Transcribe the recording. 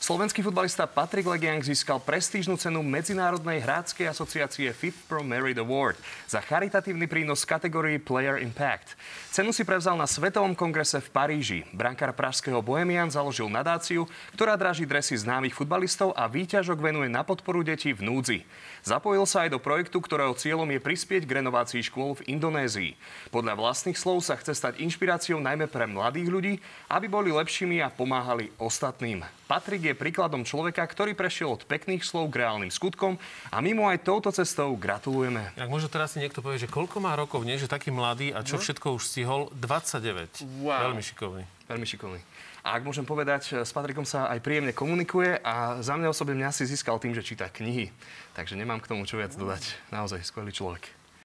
Slovenský futbalista Patrik Legiang získal prestížnu cenu Medzinárodnej hráckej asociácie FIP Pro Merit Award za charitatívny prínos kategórii Player Impact. Cenu si prevzal na Svetovom kongrese v Paríži. Brankár pražského Bohemian založil nadáciu, ktorá draží dresy známych futbalistov a výťažok venuje na podporu detí v núdzi. Zapojil sa aj do projektu, ktorého cieľom je prispieť k renovácii škôl v Indonézii. Podľa vlastných slov sa chce stať inšpiráciou najmä pre mladých ľudí, aby boli lepšími a pomáhali ostatným. Patrik je je príkladom človeka, ktorý prešiel od pekných slov k reálnym skutkom a my mu aj touto cestou gratulujeme. Ak možno teraz si niekto povie, že koľko má rokov, nie? Že taký mladý a čo no? všetko už stihol? 29. Wow. Veľmi šikovný. Veľmi šikovný. A ak môžem povedať, e, s Patrikom sa aj príjemne komunikuje a za mňa osobne mňa si získal tým, že číta knihy. Takže nemám k tomu čo viac dodať. Naozaj skvelý človek.